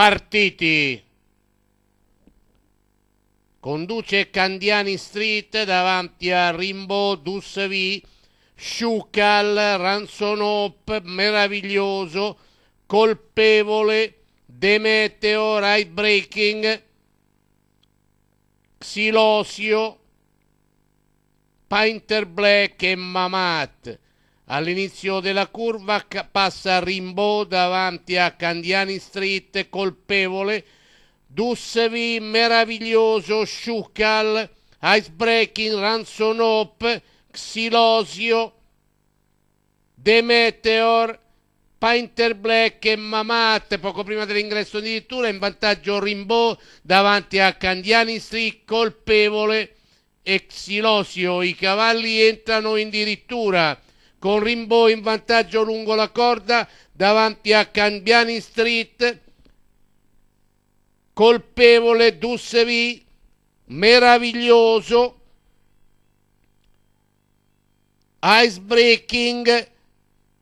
partiti. Conduce Candiani Street davanti a Rimbo, Dussevi, Schucal, Ransonop, Meraviglioso, Colpevole, Demeteo, Right Breaking, Xilosio, Painter Black e Mamat. All'inizio della curva passa Rimbaud davanti a Candiani Street, colpevole, Dussevi, meraviglioso, Schucal, Icebreaking, Ransom Ransonop, Xilosio, De Meteor, Painter Black e Mamat poco prima dell'ingresso addirittura in vantaggio Rimbaud davanti a Candiani Street, colpevole e Xilosio. I cavalli entrano in dirittura con Rimbaud in vantaggio lungo la corda davanti a Cambiani Street, colpevole Dussevi, meraviglioso, icebreaking, breaking,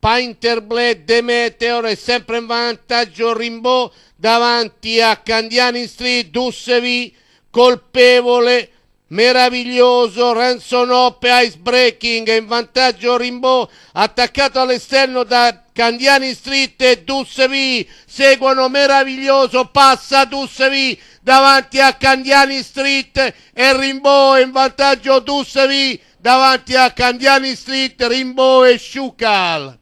Painter Blade Meteor è sempre in vantaggio Rimbaud davanti a Candiani Street, Dussevi colpevole meraviglioso Renzo Noppe ice breaking in vantaggio Rimbaud attaccato all'esterno da Candiani Street e Dussevi seguono meraviglioso passa Dussevi davanti a Candiani Street e Rimbaud in vantaggio Dussevi davanti a Candiani Street Rimbaud e Sciucal